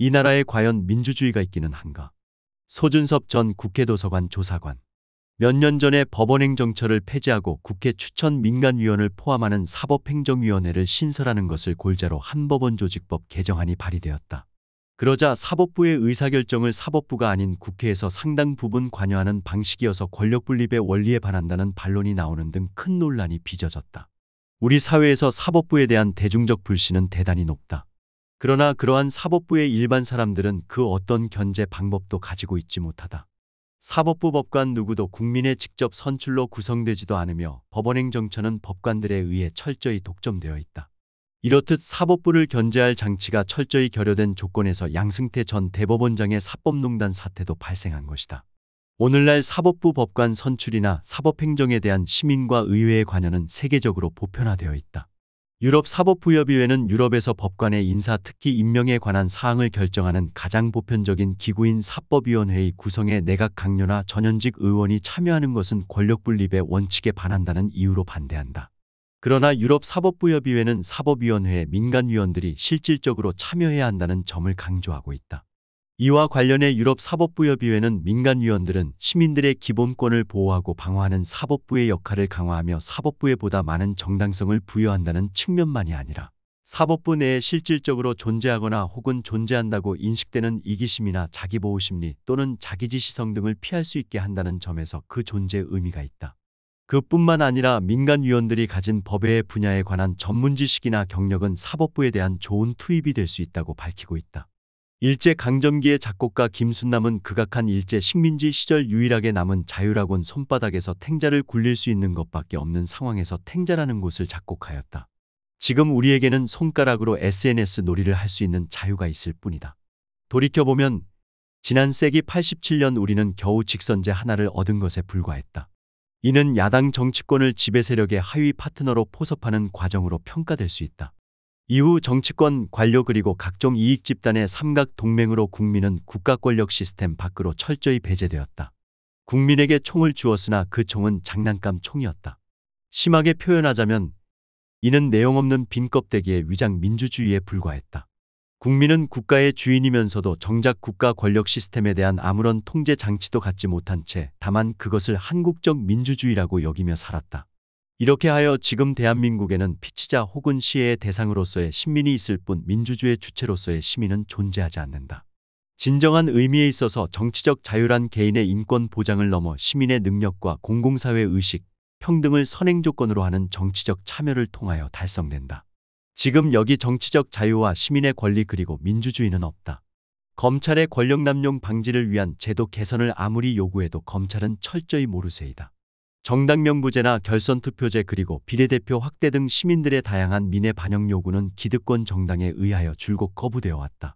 이 나라에 과연 민주주의가 있기는 한가? 소준섭 전 국회도서관 조사관. 몇 년 전에 법원행정처를 폐지하고 국회 추천 민간위원을 포함하는 사법행정위원회를 신설하는 것을 골자로 한법원 조직법 개정안이 발의되었다. 그러자 사법부의 의사결정을 사법부가 아닌 국회에서 상당 부분 관여하는 방식이어서 권력분립의 원리에 반한다는 반론이 나오는 등 큰 논란이 빚어졌다. 우리 사회에서 사법부에 대한 대중적 불신은 대단히 높다. 그러나 그러한 사법부의 일반 사람들은 그 어떤 견제 방법도 가지고 있지 못하다. 사법부 법관 누구도 국민의 직접 선출로 구성되지도 않으며 법원행 정처는 법관들에 의해 철저히 독점되어 있다. 이렇듯 사법부를 견제할 장치가 철저히 결여된 조건에서 양승태 전 대법원장의 사법농단 사태도 발생한 것이다. 오늘날 사법부 법관 선출이나 사법행정에 대한 시민과 의회의 관여는 세계적으로 보편화되어 있다. 유럽 사법부협의회는 유럽에서 법관의 인사 특히 임명에 관한 사항을 결정하는 가장 보편적인 기구인 사법위원회의 구성에 내각 강요나 전현직 의원이 참여하는 것은 권력분립의 원칙에 반한다는 이유로 반대한다. 그러나 유럽 사법부협의회는 사법위원회의 민간위원들이 실질적으로 참여해야 한다는 점을 강조하고 있다. 이와 관련해 유럽 사법부협의회는 민간위원들은 시민들의 기본권을 보호하고 방어하는 사법부의 역할을 강화하며 사법부에 보다 많은 정당성을 부여한다는 측면만이 아니라 사법부 내에 실질적으로 존재하거나 혹은 존재한다고 인식되는 이기심이나 자기보호 심리 또는 자기지시성 등을 피할 수 있게 한다는 점에서 그 존재의 의미가 있다. 그뿐만 아니라 민간위원들이 가진 법의 분야에 관한 전문 지식이나 경력은 사법부에 대한 좋은 투입이 될 수 있다고 밝히고 있다. 일제 강점기의 작곡가 김순남은 극악한 일제 식민지 시절 유일하게 남은 자유라곤 손바닥에서 탱자를 굴릴 수 있는 것밖에 없는 상황에서 탱자라는 곳을 작곡하였다. 지금 우리에게는 손가락으로 SNS 놀이를 할 수 있는 자유가 있을 뿐이다. 돌이켜보면 지난 세기 87년 우리는 겨우 직선제 하나를 얻은 것에 불과했다. 이는 야당 정치권을 지배 세력의 하위 파트너로 포섭하는 과정으로 평가될 수 있다. 이후 정치권 관료 그리고 각종 이익 집단의 삼각 동맹으로 국민은 국가 권력 시스템 밖으로 철저히 배제되었다. 국민에게 총을 주었으나 그 총은 장난감 총이었다. 심하게 표현하자면 이는 내용 없는 빈 껍데기의 위장 민주주의에 불과했다. 국민은 국가의 주인이면서도 정작 국가 권력 시스템에 대한 아무런 통제 장치도 갖지 못한 채 다만 그것을 한국적 민주주의라고 여기며 살았다. 이렇게 하여 지금 대한민국에는 피치자 혹은 시의 대상으로서의 신민이 있을 뿐 민주주의 주체로서의 시민은 존재하지 않는다. 진정한 의미에 있어서 정치적 자유란 개인의 인권 보장을 넘어 시민의 능력과 공공사회 의식, 평등을 선행 조건으로 하는 정치적 참여를 통하여 달성된다. 지금 여기 정치적 자유와 시민의 권리 그리고 민주주의는 없다. 검찰의 권력 남용 방지를 위한 제도 개선을 아무리 요구해도 검찰은 철저히 모르쇠이다. 정당명부제나 결선투표제 그리고 비례대표 확대 등 시민들의 다양한 민의 반영 요구는 기득권 정당에 의하여 줄곧 거부되어 왔다.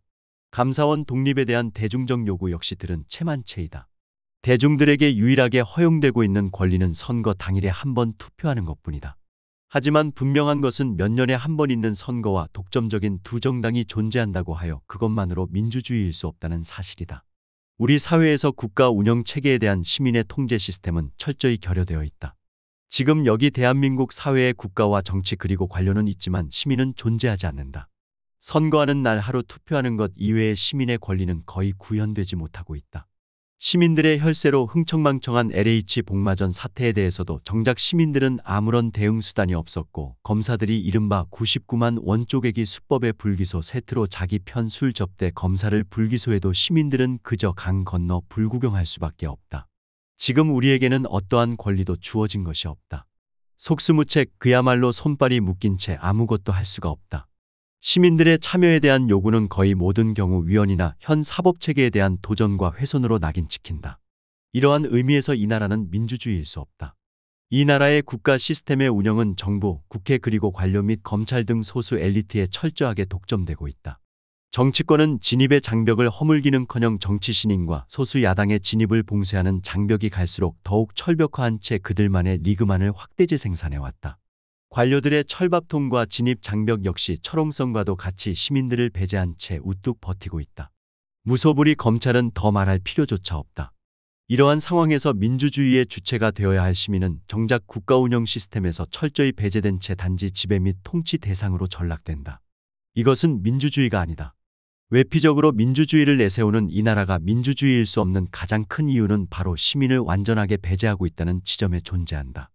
감사원 독립에 대한 대중적 요구 역시 들은 채만체이다. 대중들에게 유일하게 허용되고 있는 권리는 선거 당일에 한 번 투표하는 것뿐이다. 하지만 분명한 것은 몇 년에 한 번 있는 선거와 독점적인 두 정당이 존재한다고 하여 그것만으로 민주주의일 수 없다는 사실이다. 우리 사회에서 국가 운영 체계에 대한 시민의 통제 시스템은 철저히 결여되어 있다. 지금 여기 대한민국 사회의 국가와 정치 그리고 관료는 있지만 시민은 존재하지 않는다. 선거하는 날 하루 투표하는 것 이외의 시민의 권리는 거의 구현되지 못하고 있다. 시민들의 혈세로 흥청망청한 LH 복마전 사태에 대해서도 정작 시민들은 아무런 대응 수단이 없었고 검사들이 이른바 99만 원 쪼개기 수법의 불기소 세트로 자기 편 술 접대 검사를 불기소해도 시민들은 그저 강 건너 불구경할 수밖에 없다. 지금 우리에게는 어떠한 권리도 주어진 것이 없다. 속수무책 그야말로 손발이 묶인 채 아무것도 할 수가 없다. 시민들의 참여에 대한 요구는 거의 모든 경우 위헌이나 현 사법체계에 대한 도전과 훼손으로 낙인 찍힌다. 이러한 의미에서 이 나라는 민주주의일 수 없다. 이 나라의 국가 시스템의 운영은 정부, 국회 그리고 관료 및 검찰 등 소수 엘리트에 철저하게 독점되고 있다. 정치권은 진입의 장벽을 허물기는커녕 정치 신인과 소수 야당의 진입을 봉쇄하는 장벽이 갈수록 더욱 철벽화한 채 그들만의 리그만을 확대재 생산해왔다. 관료들의 철밥통과 진입 장벽 역시 철옹성과도 같이 시민들을 배제한 채 우뚝 버티고 있다. 무소불위 검찰은 더 말할 필요조차 없다. 이러한 상황에서 민주주의의 주체가 되어야 할 시민은 정작 국가 운영 시스템에서 철저히 배제된 채 단지 지배 및 통치 대상으로 전락된다. 이것은 민주주의가 아니다. 외피적으로 민주주의를 내세우는 이 나라가 민주주의일 수 없는 가장 큰 이유는 바로 시민을 완전하게 배제하고 있다는 지점에 존재한다.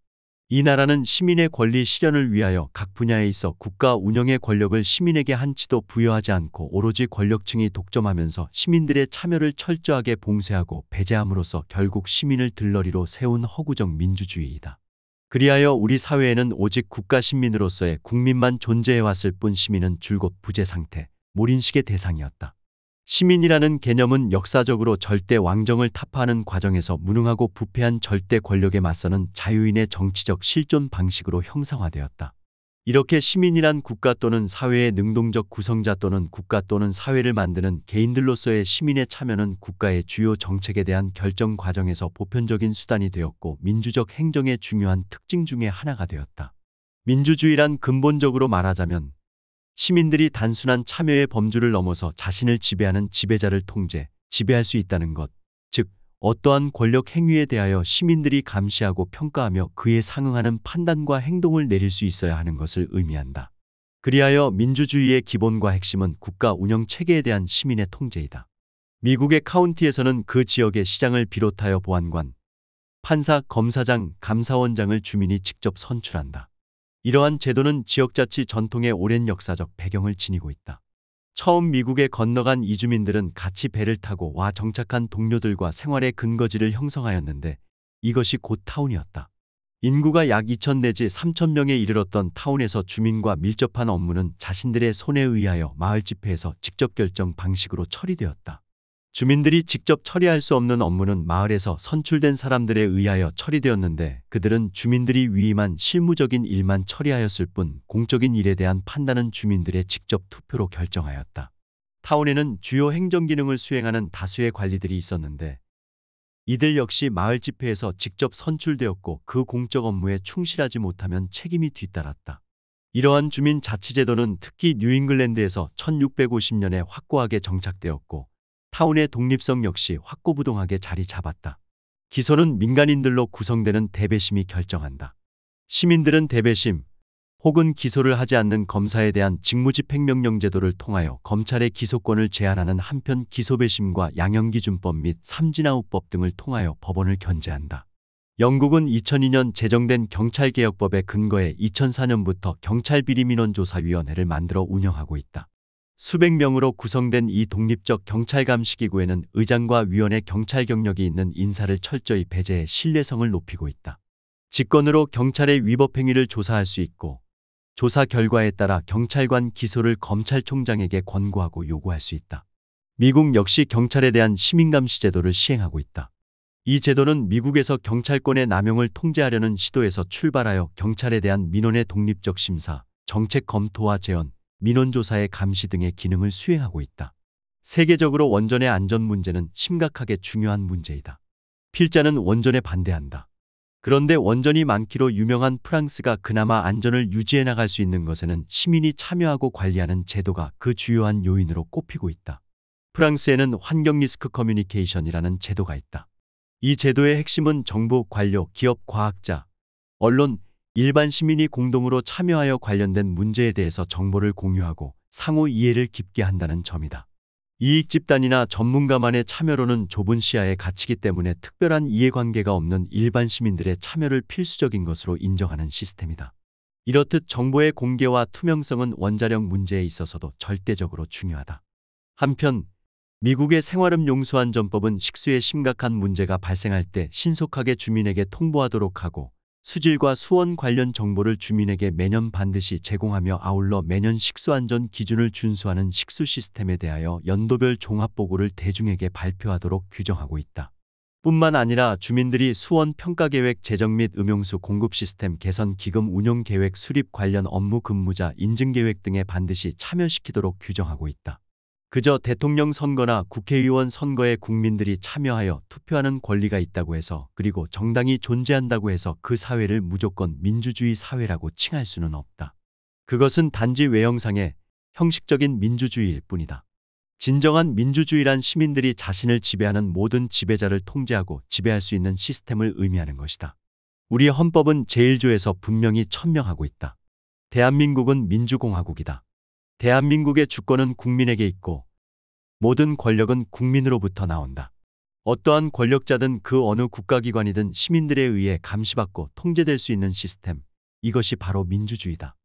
이 나라는 시민의 권리 실현을 위하여 각 분야에 있어 국가 운영의 권력을 시민에게 한치도 부여하지 않고 오로지 권력층이 독점하면서 시민들의 참여를 철저하게 봉쇄하고 배제함으로써 결국 시민을 들러리로 세운 허구적 민주주의이다. 그리하여 우리 사회에는 오직 국가 시민으로서의 국민만 존재해왔을 뿐 시민은 줄곧 부재 상태, 몰인식의 대상이었다. 시민이라는 개념은 역사적으로 절대 왕정을 타파하는 과정에서 무능하고 부패한 절대 권력에 맞서는 자유인의 정치적 실존 방식으로 형상화되었다. 이렇게 시민이란 국가 또는 사회의 능동적 구성자 또는 국가 또는 사회를 만드는 개인들로서의 시민의 참여는 국가의 주요 정책에 대한 결정 과정에서 보편적인 수단이 되었고 민주적 행정의 중요한 특징 중의 하나가 되었다. 민주주의란 근본적으로 말하자면 시민들이 단순한 참여의 범주를 넘어서 자신을 지배하는 지배자를 통제, 지배할 수 있다는 것, 즉 어떠한 권력 행위에 대하여 시민들이 감시하고 평가하며 그에 상응하는 판단과 행동을 내릴 수 있어야 하는 것을 의미한다. 그리하여 민주주의의 기본과 핵심은 국가 운영 체계에 대한 시민의 통제이다. 미국의 카운티에서는 그 지역의 시장을 비롯하여 보안관, 판사, 검사장, 감사원장을 주민이 직접 선출한다. 이러한 제도는 지역자치 전통의 오랜 역사적 배경을 지니고 있다. 처음 미국에 건너간 이주민들은 같이 배를 타고 와 정착한 동료들과 생활의 근거지를 형성하였는데 이것이 곧 타운이었다. 인구가 약 2천 내지 3천 명에 이르렀던 타운에서 주민과 밀접한 업무는 자신들의 손에 의하여 마을 집회에서 직접 결정 방식으로 처리되었다. 주민들이 직접 처리할 수 없는 업무는 마을에서 선출된 사람들에 의하여 처리되었는데 그들은 주민들이 위임한 실무적인 일만 처리하였을 뿐 공적인 일에 대한 판단은 주민들의 직접 투표로 결정하였다. 타운에는 주요 행정기능을 수행하는 다수의 관리들이 있었는데 이들 역시 마을 집회에서 직접 선출되었고 그 공적 업무에 충실하지 못하면 책임이 뒤따랐다. 이러한 주민 자치제도는 특히 뉴잉글랜드에서 1650년에 확고하게 정착되었고 타운의 독립성 역시 확고부동하게 자리 잡았다. 기소는 민간인들로 구성되는 대배심이 결정한다. 시민들은 대배심 혹은 기소를 하지 않는 검사에 대한 직무집행명령 제도를 통하여 검찰의 기소권을 제한하는 한편 기소배심과 양형기준법 및삼진아웃법 등을 통하여 법원을 견제한다. 영국은 2002년 제정된 경찰개혁법에근거해 2004년부터 경찰비리민원조사위원회를 만들어 운영하고 있다. 수백 명으로 구성된 이 독립적 경찰감시기구에는 의장과 위원의 경찰 경력이 있는 인사를 철저히 배제해 신뢰성을 높이고 있다. 직권으로 경찰의 위법행위를 조사할 수 있고 조사 결과에 따라 경찰관 기소를 검찰총장에게 권고하고 요구할 수 있다. 미국 역시 경찰에 대한 시민감시 제도를 시행하고 있다. 이 제도는 미국에서 경찰권의 남용을 통제하려는 시도에서 출발하여 경찰에 대한 민원의 독립적 심사, 정책 검토와 재원, 민원조사의 감시 등의 기능을 수행하고 있다. 세계적으로 원전의 안전 문제는 심각하게 중요한 문제이다. 필자는 원전에 반대한다. 그런데 원전이 많기로 유명한 프랑스가 그나마 안전을 유지해 나갈 수 있는 것에는 시민이 참여하고 관리하는 제도가 그 주요한 요인으로 꼽히고 있다. 프랑스에는 환경 리스크 커뮤니케이션이라는 제도가 있다. 이 제도의 핵심은 정부, 관료, 기업, 과학자, 언론, 일반 시민이 공동으로 참여하여 관련된 문제에 대해서 정보를 공유하고 상호 이해를 깊게 한다는 점이다. 이익 집단이나 전문가만의 참여로는 좁은 시야에 갇히기 때문에 특별한 이해관계가 없는 일반 시민들의 참여를 필수적인 것으로 인정하는 시스템이다. 이렇듯 정보의 공개와 투명성은 원자력 문제에 있어서도 절대적으로 중요하다. 한편 미국의 생활음 용수 안전법은 식수에 심각한 문제가 발생할 때 신속하게 주민에게 통보하도록 하고 수질과 수원 관련 정보를 주민에게 매년 반드시 제공하며 아울러 매년 식수안전 기준을 준수하는 식수 시스템에 대하여 연도별 종합보고를 대중에게 발표하도록 규정하고 있다. 뿐만 아니라 주민들이 수원 평가계획 제정 및 음용수 공급 시스템 개선 기금 운용 계획 수립 관련 업무 근무자 인증 계획 등에 반드시 참여시키도록 규정하고 있다. 그저 대통령 선거나 국회의원 선거에 국민들이 참여하여 투표하는 권리가 있다고 해서 그리고 정당이 존재한다고 해서 그 사회를 무조건 민주주의 사회라고 칭할 수는 없다. 그것은 단지 외형상의 형식적인 민주주의일 뿐이다. 진정한 민주주의란 시민들이 자신을 지배하는 모든 지배자를 통제하고 지배할 수 있는 시스템을 의미하는 것이다. 우리 헌법은 제1조에서 분명히 천명하고 있다. 대한민국은 민주공화국이다. 대한민국의 주권은 국민에게 있고 모든 권력은 국민으로부터 나온다. 어떠한 권력자든 그 어느 국가기관이든 시민들에 의해 감시받고 통제될 수 있는 시스템. 이것이 바로 민주주의다.